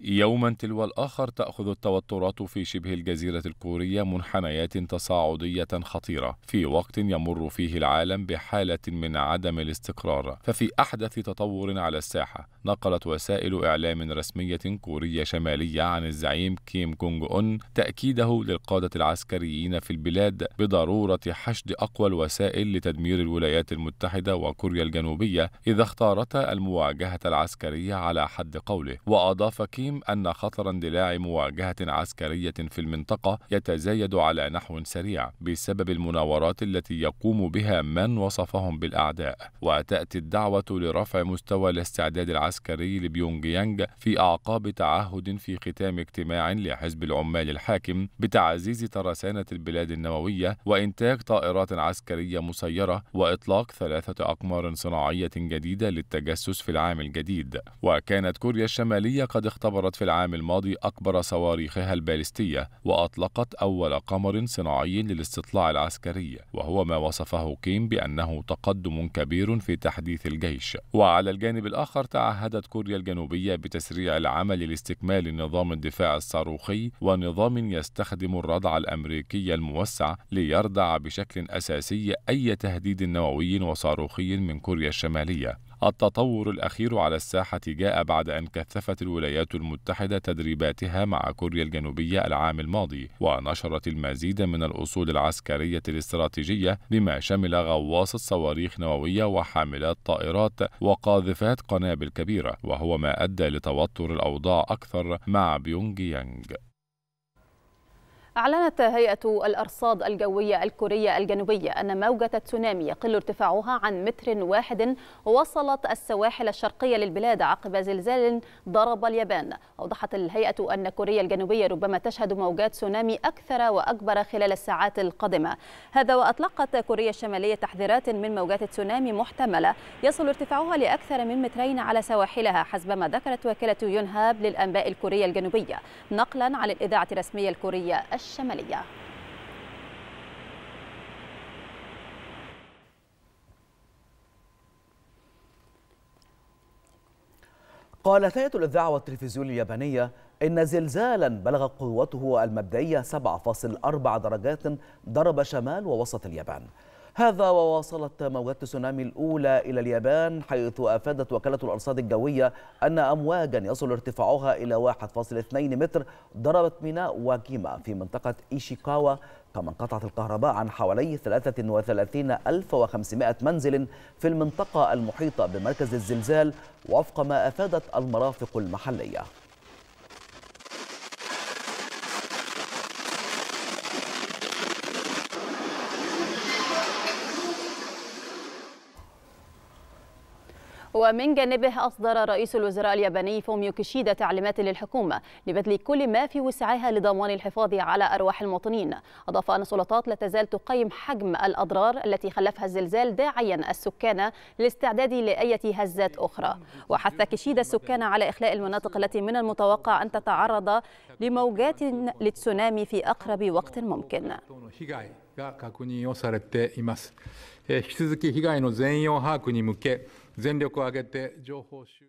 يوما تلو الآخر تأخذ التوترات في شبه الجزيرة الكورية منحنيات تصاعدية خطيرة في وقت يمر فيه العالم بحالة من عدم الاستقرار ففي أحدث تطور على الساحة نقلت وسائل إعلام رسمية كورية شمالية عن الزعيم كيم كونغ أون تأكيده للقادة العسكريين في البلاد بضرورة حشد أقوى الوسائل لتدمير الولايات المتحدة وكوريا الجنوبية إذا اختارتا المواجهة العسكرية على حد قوله وأضاف كيم الحكيم أن خطر اندلاع مواجهة عسكرية في المنطقة يتزايد على نحو سريع بسبب المناورات التي يقوم بها من وصفهم بالأعداء وتأتي الدعوة لرفع مستوى الاستعداد العسكري لبيونج يانج في أعقاب تعهد في ختام اجتماع لحزب العمال الحاكم بتعزيز ترسانة البلاد النووية وإنتاج طائرات عسكرية مسيرة وإطلاق ثلاثة أقمار صناعية جديدة للتجسس في العام الجديد وكانت كوريا الشمالية قد اختبرت اعتبرت في العام الماضي أكبر صواريخها البالستية وأطلقت أول قمر صناعي للاستطلاع العسكري وهو ما وصفه كيم بأنه تقدم كبير في تحديث الجيش وعلى الجانب الآخر تعهدت كوريا الجنوبية بتسريع العمل لاستكمال نظام الدفاع الصاروخي ونظام يستخدم الردع الأمريكي الموسع ليردع بشكل أساسي أي تهديد نووي وصاروخي من كوريا الشمالية التطور الأخير على الساحة جاء بعد أن كثفت الولايات المتحدة تدريباتها مع كوريا الجنوبية العام الماضي ونشرت المزيد من الأصول العسكرية الاستراتيجية بما شمل غواصة صواريخ نووية وحاملات طائرات وقاذفات قنابل كبيرة وهو ما أدى لتوتر الأوضاع أكثر مع بيونج يانج أعلنت هيئة الأرصاد الجوية الكورية الجنوبية أن موجة تسونامي يقل ارتفاعها عن متر واحد وصلت السواحل الشرقية للبلاد عقب زلزال ضرب اليابان أوضحت الهيئة أن كوريا الجنوبية ربما تشهد موجات تسونامي أكثر وأكبر خلال الساعات القادمة هذا وأطلقت كوريا الشمالية تحذيرات من موجات تسونامي محتملة يصل ارتفاعها لأكثر من مترين على سواحلها حسب ما ذكرت وكالة يونهاب للأنباء الكورية الجنوبية نقلا عن الإذاعة الرسمية الكورية الشمالية قالت هيئة الإذاعة والتلفزيون اليابانية إن زلزالا بلغ قوته المبدئية 7.4 درجات ضرب شمال ووسط اليابان هذا وواصلت موجات تسونامي الأولى إلى اليابان حيث أفادت وكالة الأرصاد الجوية أن أمواجا يصل ارتفاعها إلى 1.2 متر ضربت ميناء واكيما في منطقة إيشيكاوا كما انقطعت الكهرباء عن حوالي 33500 منزل في المنطقة المحيطة بمركز الزلزال وفق ما أفادت المرافق المحلية ومن جانبه أصدر رئيس الوزراء الياباني فوميو كيشيدا تعليمات للحكومة لبذل كل ما في وسعها لضمان الحفاظ على أرواح المواطنين أضاف أن السلطات لا تزال تقيم حجم الأضرار التي خلفها الزلزال داعيا السكان للاستعداد لأية هزات أخرى وحث كيشيدا السكان على إخلاء المناطق التي من المتوقع أن تتعرض لموجات للتسونامي في أقرب وقت ممكن が確認をされています。引き続き被害の全容把握に向け全力を挙げて情報収集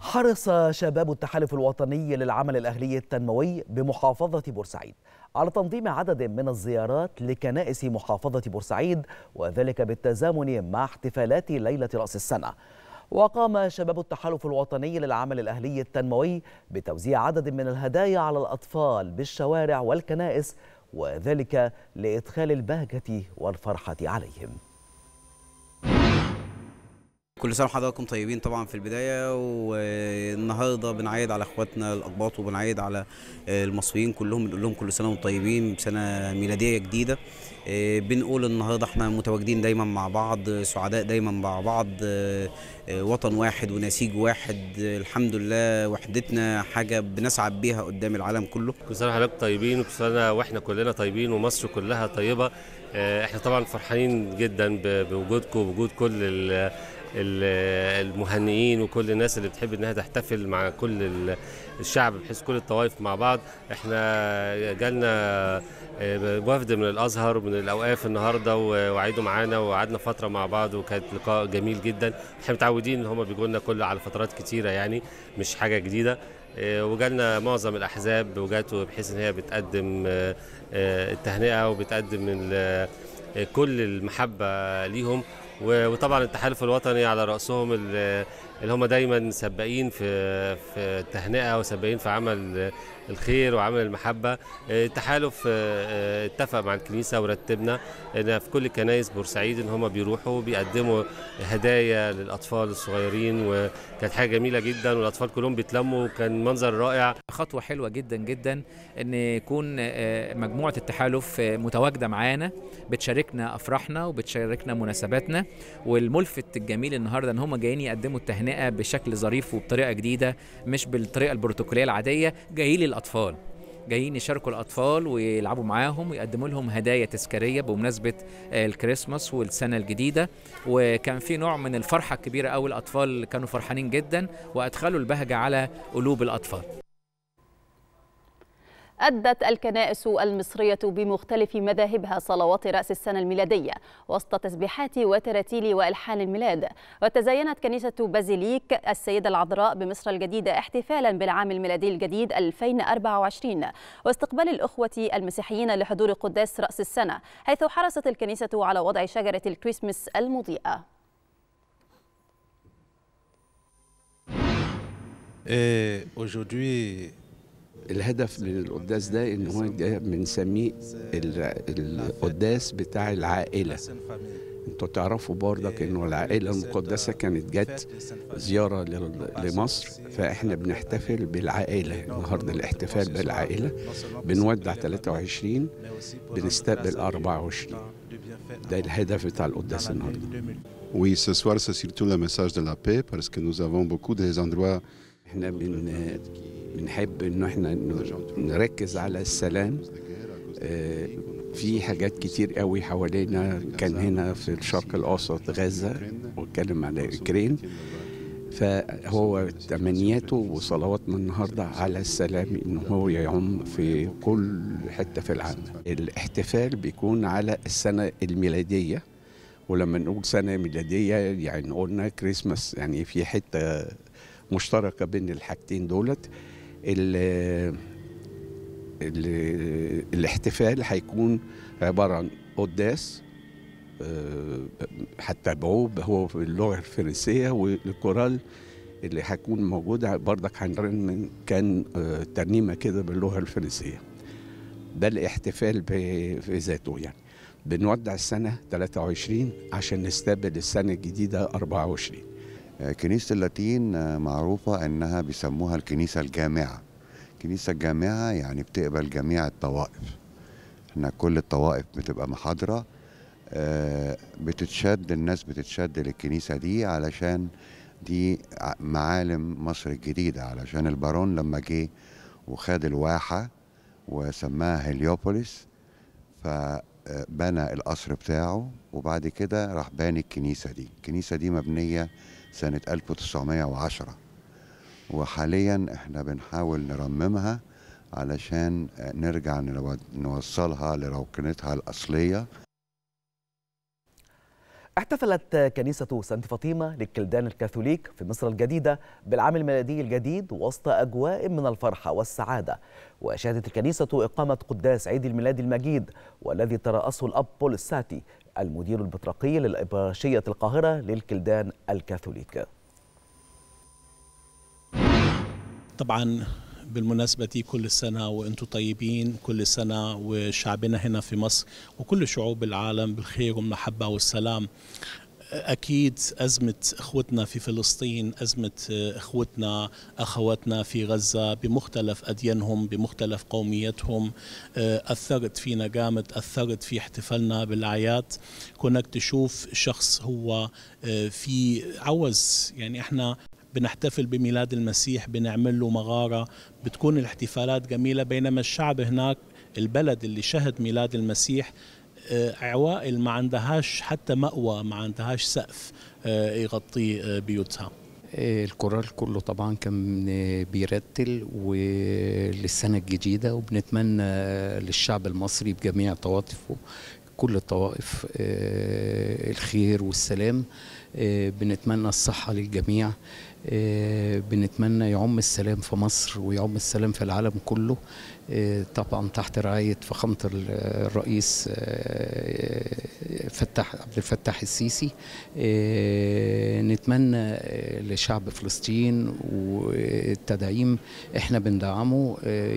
حرص شباب التحالف الوطني للعمل الأهلي التنموي بمحافظة بورسعيد على تنظيم عدد من الزيارات لكنائس محافظة بورسعيد وذلك بالتزامن مع احتفالات ليلة رأس السنة وقام شباب التحالف الوطني للعمل الأهلي التنموي بتوزيع عدد من الهدايا على الأطفال بالشوارع والكنائس وذلك لإدخال البهجة والفرحة عليهم كل سنه وحضراتكم طيبين طبعا في البدايه والنهارده بنعيد على اخواتنا الاقباط وبنعيد على آه، المصريين كلهم بنقول لهم كل سنه وانتم طيبين بسنه ميلاديه جديده آه، بنقول النهارده احنا متواجدين دايما مع بعض سعداء دايما مع بعض آه، وطن واحد ونسيج واحد الحمد لله وحدتنا حاجه بنسعد بيها قدام العالم كله كل سنه وحضراتكم طيبين وكل سنه واحنا كلنا طيبين ومصر كلها طيبه احنا طبعا فرحانين جدا بوجودكم وبوجود كل المهنئين وكل الناس اللي بتحب انها تحتفل مع كل الشعب بحيث كل الطوائف مع بعض احنا جالنا آه، وفد من الازهر ومن الاوقاف النهارده وعيدوا معانا وقعدنا فتره مع بعض وكانت لقاء جميل جدا احنا متعودين ان هم بيجوا لنا كل على فترات كتيره يعني مش حاجه جديده آه، وجالنا معظم الاحزاب وجاته بحيث ان هي بتقدم آه، التهنئه وبتقدم كل المحبه ليهم وطبعا التحالف الوطني على راسهم اللي هم دايما سباقين في في التهنئه وسباقين في عمل الخير وعمل المحبة آه، التحالف آه، آه، اتفق مع الكنيسة ورتبنا ان في كل كنايس بورسعيد ان هم بيروحوا بيقدموا هدايا للأطفال الصغيرين وكانت حاجة جميلة جدا والأطفال كلهم بيتلموا وكان منظر رائع خطوة حلوة جدا جدا ان يكون مجموعة التحالف متواجدة معانا بتشاركنا أفراحنا وبتشاركنا مناسباتنا والملفت الجميل النهارده ان هم جايين يقدموا التهنئة بشكل ظريف وبطريقة جديدة مش بالطريقة البروتوكولية العادية جايين الأطفال جايين يشاركوا الاطفال ويلعبوا معاهم ويقدموا لهم هدايا تذكاريه بمناسبه الكريسماس والسنه الجديده وكان في نوع من الفرحه الكبيره قوي الاطفال كانوا فرحانين جدا وادخلوا البهجه على قلوب الاطفال أدت الكنائس المصرية بمختلف مذاهبها صلوات رأس السنة الميلادية وسط تسبيحات وتراتيل وألحان الميلاد وتزينت كنيسة بازيليك السيدة العذراء بمصر الجديدة احتفالا بالعام الميلادي الجديد 2024 واستقبال الأخوة المسيحيين لحضور قداس رأس السنة حيث حرصت الكنيسة على وضع شجرة الكريسماس المضيئة Et aujourd'hui, الهدف للقداس ده ان هو بنسميه القداس بتاع العائله انتوا تعرفوا بردك انه العائله المقدسه كانت جت زياره لمصر فاحنا بنحتفل بالعائله النهارده الاحتفال بالعائله بنودع 23 بنستقبل 24 ده الهدف بتاع القداس النهارده Oui, ce soir, c'est surtout le message de la paix parce que nous avons beaucoup des endroits احنا بن بنحب ان احنا نركز على السلام آه، في حاجات كتير قوي حوالينا كان هنا في الشرق الاوسط غزه واتكلم على اوكرين فهو تمنياته وصلواتنا النهارده على السلام ان هو يعم في كل حته في العالم الاحتفال بيكون على السنه الميلاديه ولما نقول سنه ميلاديه يعني قلنا كريسماس يعني في حته مشتركه بين الحاجتين دولت الاحتفال هيكون عباره عن قداس هتتابعوه آه، هو باللغه الفرنسيه والكورال اللي هيكون موجوده بردك هنرن كان آه، ترنيمه كده باللغه الفرنسيه ده الاحتفال في ذاته يعني بنودع السنه 23 عشان نستقبل السنه الجديده 24 كنيسة اللاتين آه، معروفة أنها بيسموها الكنيسة الجامعة الكنيسة الجامعة يعني بتقبل جميع الطوائف احنا كل الطوائف بتبقى محاضرة آه، بتتشد الناس بتتشد للكنيسة دي علشان دي معالم مصر الجديدة علشان البارون لما جه وخد الواحة وسماها هليوبوليس فبنى آه، القصر بتاعه وبعد كده راح باني الكنيسة دي الكنيسة دي مبنية سنة 1910 وحاليا احنا بنحاول نرممها علشان نرجع نوصلها لرونقتها الأصلية احتفلت كنيسة سانت فاطمة للكلدان الكاثوليك في مصر الجديدة بالعام الميلادي الجديد وسط أجواء من الفرحة والسعادة وشهدت الكنيسة إقامة قداس عيد الميلاد المجيد والذي ترأسه الأب بول الساتي المدير البطرقي للإباشية القاهرة للكلدان الكاثوليك طبعا بالمناسبة كل سنة وأنتم طيبين كل سنة وشعبنا هنا في مصر وكل شعوب العالم بالخير والمحبة والسلام اكيد ازمه اخوتنا في فلسطين، ازمه آه، اخوتنا اخواتنا في غزه بمختلف اديانهم، بمختلف قوميتهم آه، اثرت فينا قامت اثرت في احتفالنا بالاعياد، كونك تشوف شخص هو آه، في عوز، يعني احنا بنحتفل بميلاد المسيح بنعمل له مغاره، بتكون الاحتفالات جميله بينما الشعب هناك البلد اللي شهد ميلاد المسيح عوائل ما عندهاش حتى مأوى ما عندهاش سقف آه، يغطي آه، بيوتها إيه، الكورال كله طبعا كان آه، بيرتل وللسنة الجديدة وبنتمنى للشعب المصري بجميع طوائفه كل الطوائف الخير والسلام بنتمنى الصحة للجميع آه، بنتمنى يعم السلام في مصر ويعم السلام في العالم كله آه، طبعا تحت رعاية فخامة الرئيس آه، فتح عبد الفتاح السيسي نتمنى لشعب فلسطين والتدعيم احنا بندعمه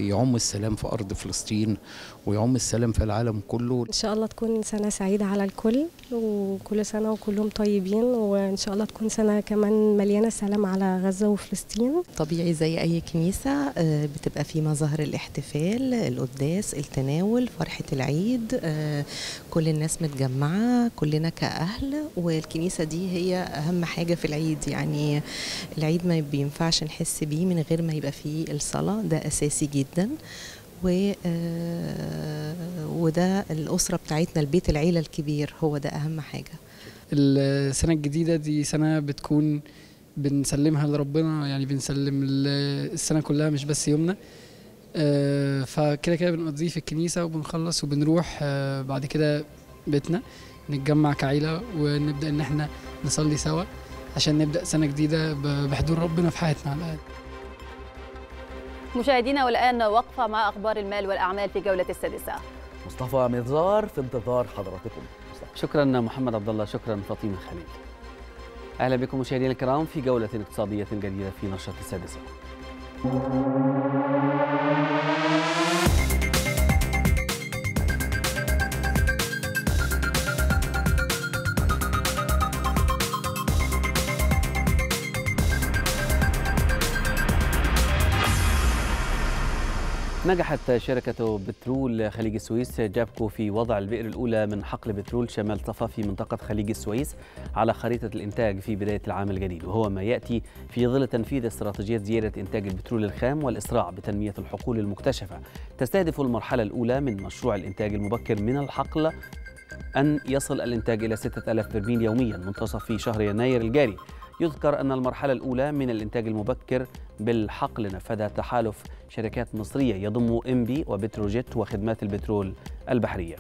يعم السلام في أرض فلسطين ويعم السلام في العالم كله ان شاء الله تكون سنه سعيده على الكل وكل سنه وكلهم طيبين وان شاء الله تكون سنه كمان مليانه سلام على غزه وفلسطين طبيعي زي اي كنيسه آه، بتبقى في مظاهر الاحتفال القداس التناول فرحه العيد آه، كل الناس متجمعه كلنا كاهل والكنيسه دي هي اهم حاجه في العيد يعني العيد ما بينفعش نحس بيه من غير ما يبقى فيه الصلاه ده اساسي جدا و آه، وده الاسره بتاعتنا البيت العيله الكبير هو ده اهم حاجه السنه الجديده دي سنه بتكون بنسلمها لربنا يعني بنسلم السنه كلها مش بس يومنا آه، فكده كده بنقضيه في الكنيسه وبنخلص وبنروح آه، بعد كده بيتنا نتجمع كعيله ونبدا ان احنا نصلي سوا عشان نبدا سنه جديده بحضور ربنا في حياتنا على الاقل مشاهدينا والآن وقفة مع أخبار المال والأعمال في جولة السادسة مصطفى مزار في انتظار حضراتكم مصطفى. شكرا محمد عبد الله شكرا فاطمة خليل أهلا بكم مشاهدينا الكرام في جولة اقتصادية جديدة في نشرة السادسة نجحت شركة بترول خليج السويس جابكو في وضع البئر الأولى من حقل بترول شمال طفا في منطقة خليج السويس على خريطة الإنتاج في بداية العام الجديد وهو ما يأتي في ظل تنفيذ استراتيجية زيادة إنتاج البترول الخام والإسراع بتنمية الحقول المكتشفة تستهدف المرحلة الأولى من مشروع الإنتاج المبكر من الحقل أن يصل الإنتاج إلى 6000 برميل يوميا منتصف في شهر يناير الجاري يذكر أن المرحلة الأولى من الإنتاج المبكر بالحقل نفذها تحالف شركات مصرية يضم إمبي وبتروجيت وخدمات البترول البحرية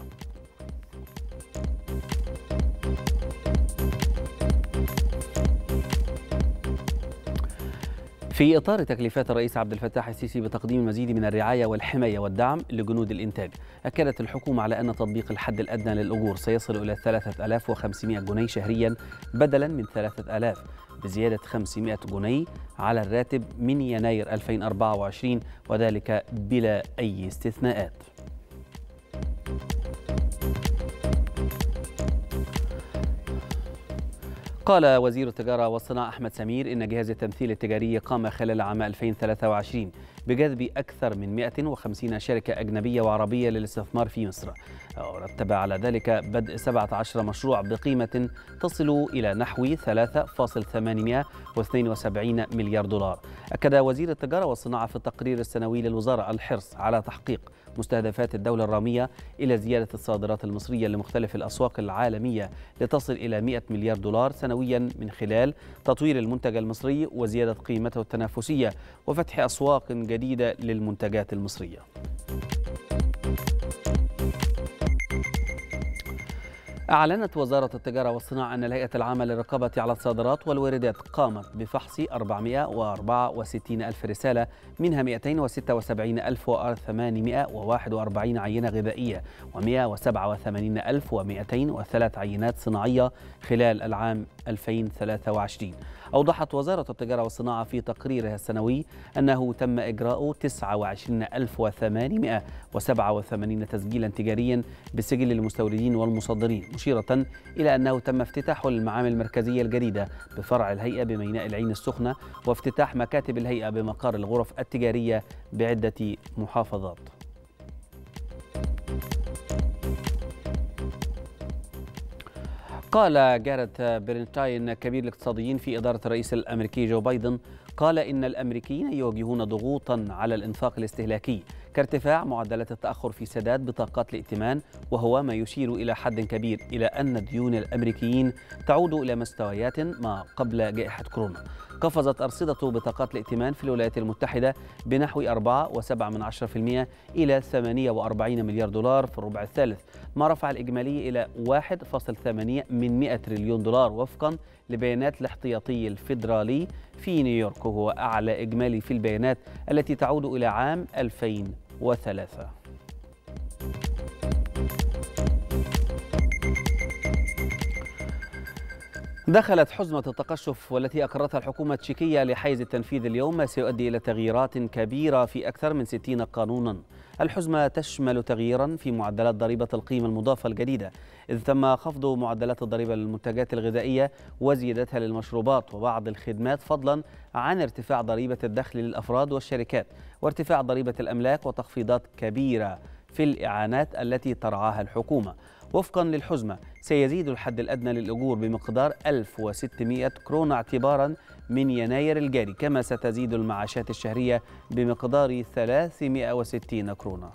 في إطار تكليفات الرئيس عبد الفتاح السيسي بتقديم المزيد من الرعاية والحماية والدعم لجنود الإنتاج أكدت الحكومة على أن تطبيق الحد الأدنى للأجور سيصل إلى 3500 جنيه شهريا بدلا من 3000 بزيادة 500 جنيه على الراتب من يناير 2024 وذلك بلا أي استثناءات قال وزير التجارة والصناعة أحمد سمير إن جهاز التمثيل التجاري قام خلال عام 2023 بجذب أكثر من 150 شركة أجنبية وعربية للاستثمار في مصر ورتب على ذلك بدء 17 مشروع بقيمة تصل إلى نحو 3.872 مليار دولار أكد وزير التجارة والصناعة في التقرير السنوي للوزارة الحرص على تحقيق مستهدفات الدولة الرامية إلى زيادة الصادرات المصرية لمختلف الأسواق العالمية لتصل إلى 100 مليار دولار سنويا من خلال تطوير المنتج المصري وزيادة قيمته التنافسية وفتح أسواق جديدة للمنتجات المصرية. أعلنت وزارة التجارة والصناعة أن الهيئة العامة للرقابة على الصادرات والواردات قامت بفحص 464 ألف رسالة منها 276841 عينة غذائية و187203 عينات صناعية خلال العام 2023 أوضحت وزارة التجارة والصناعة في تقريرها السنوي أنه تم إجراء 29887 تسجيلا تجاريا بسجل المستوردين والمصدرين مشيرة إلى أنه تم افتتاح المعامل المركزية الجديدة بفرع الهيئة بميناء العين السخنة وافتتاح مكاتب الهيئة بمقار الغرف التجارية بعدة محافظات قال جارت برنشتاين كبير الاقتصاديين في إدارة الرئيس الأمريكي جو بايدن قال إن الأمريكيين يواجهون ضغوطا على الإنفاق الاستهلاكي كارتفاع معدلات التأخر في سداد بطاقات الائتمان وهو ما يشير إلى حد كبير إلى أن ديون الأمريكيين تعود إلى مستويات ما قبل جائحة كورونا قفزت أرصدة بطاقات الائتمان في الولايات المتحدة بنحو 4.7% إلى 48 مليار دولار في الربع الثالث ما رفع الإجمالي إلى 1.8 من 100 تريليون دولار وفقا لبيانات الاحتياطي الفيدرالي في نيويورك وهو أعلى إجمالي في البيانات التي تعود إلى عام 2003 دخلت حزمة التقشف والتي أقرتها الحكومة التشيكية لحيز التنفيذ اليوم ما سيؤدي إلى تغييرات كبيرة في أكثر من 60 قانونا الحزمة تشمل تغييرا في معدلات ضريبة القيمة المضافة الجديدة إذ تم خفض معدلات الضريبة للمنتجات الغذائية وزيادتها للمشروبات وبعض الخدمات فضلا عن ارتفاع ضريبة الدخل للأفراد والشركات وارتفاع ضريبة الأملاك وتخفيضات كبيرة في الإعانات التي ترعاها الحكومة وفقا للحزمة سيزيد الحد الأدنى للأجور بمقدار 1600 كرونة اعتبارا من يناير الجاري كما ستزيد المعاشات الشهرية بمقدار 360 كرونة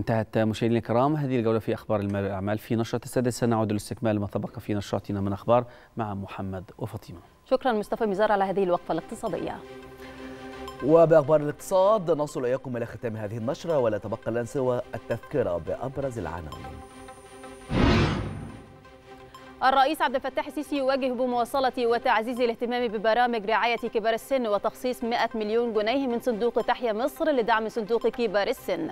انتهت مشاهدينا الكرام هذه الجولة في أخبار المال والأعمال في نشرة السادسة نعود لاستكمال ما تبقى في نشرتنا من أخبار مع محمد وفاطمة شكرا مصطفى مزار على هذه الوقفة الاقتصادية وبأخبار الاقتصاد نصل إياكم إلى ختام هذه النشرة ولا تبقى لنا سوى التذكرة بأبرز العناوين الرئيس عبد الفتاح السيسي يواجه بمواصلة وتعزيز الاهتمام ببرامج رعاية كبار السن وتخصيص 100 مليون جنيه من صندوق تحيا مصر لدعم صندوق كبار السن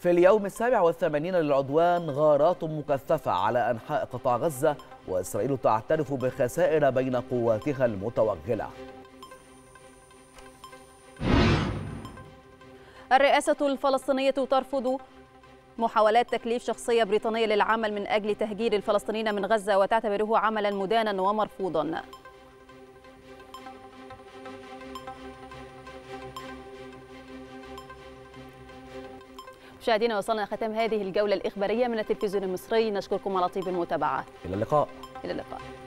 في اليوم السابع والثمانين للعدوان غارات مكثفة على أنحاء قطاع غزة وإسرائيل تعترف بخسائر بين قواتها المتوغلة الرئاسة الفلسطينية ترفض محاولات تكليف شخصية بريطانية للعمل من أجل تهجير الفلسطينيين من غزة وتعتبره عملا مدانا ومرفوضا مشاهدينا وصلنا ختام هذه الجولة الإخبارية من التلفزيون المصري نشكركم على طيب المتابعة إلى اللقاء إلى اللقاء